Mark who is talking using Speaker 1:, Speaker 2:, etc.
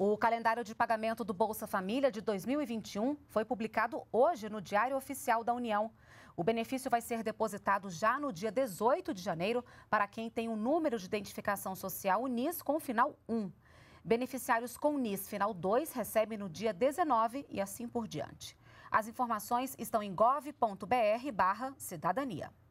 Speaker 1: O calendário de pagamento do Bolsa Família de 2021 foi publicado hoje no Diário Oficial da União. O benefício vai ser depositado já no dia 18 de janeiro para quem tem o um número de identificação social NIS com final 1. Beneficiários com NIS final 2 recebem no dia 19 e assim por diante. As informações estão em gov.br/cidadania.